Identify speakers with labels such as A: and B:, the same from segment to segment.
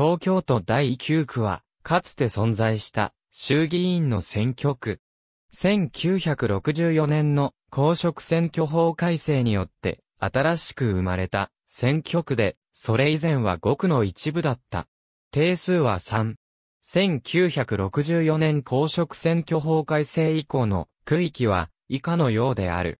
A: 東京都第9区は、かつて存在した衆議院の選挙区。1964年の公職選挙法改正によって新しく生まれた選挙区で、それ以前は5区の一部だった。定数は3。1964年公職選挙法改正以降の区域は以下のようである。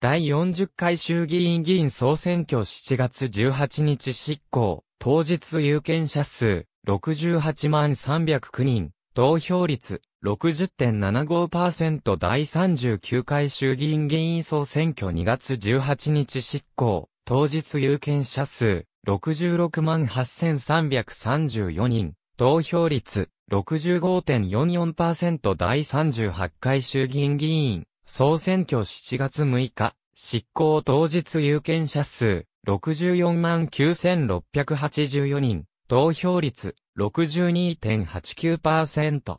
A: 第40回衆議院議員総選挙7月18日執行。当日有権者数68万309人、投票率60.75%第39回衆議院議員総選挙2月18日執行、当日有権者数66万8334人、投票率65.44%第38回衆議院議員、総選挙7月6日、執行当日有権者数64万9684人、投票率62.89%。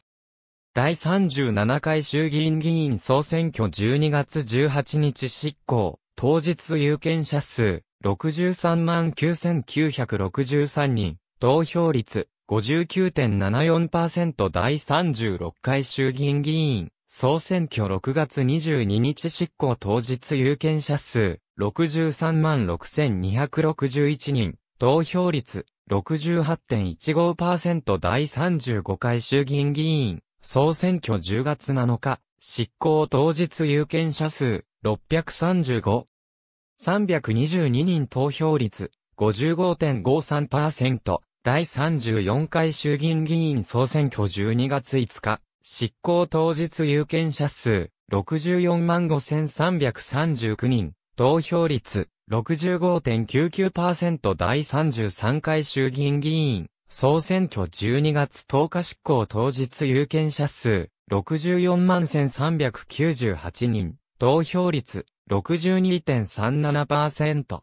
A: 第37回衆議院議員総選挙12月18日執行、当日有権者数63万9963人、投票率59.74%第36回衆議院議員、総選挙6月22日執行当日有権者数63万6261人、投票率68.15%第35回衆議院議員、総選挙10月7日、執行当日有権者数635、322人投票率55.53%、第34回衆議院議員総選挙12月5日、執行当日有権者数64万5339人、投票率65.99%第33回衆議院議員、総選挙12月10日執行当日有権者数64万1398人、投票率62.37%。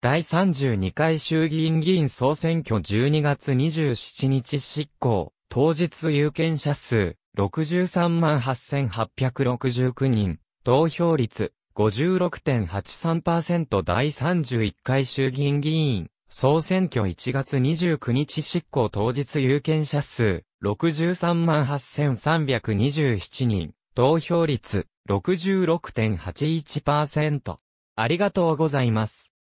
A: 第32回衆議院議員総選挙12月27日執行、当日有権者数63万8869人、投票率56.83%第31回衆議院議員、総選挙1月29日執行当日有権者数、638,327人、投票率、66.81%。ありがとうございます。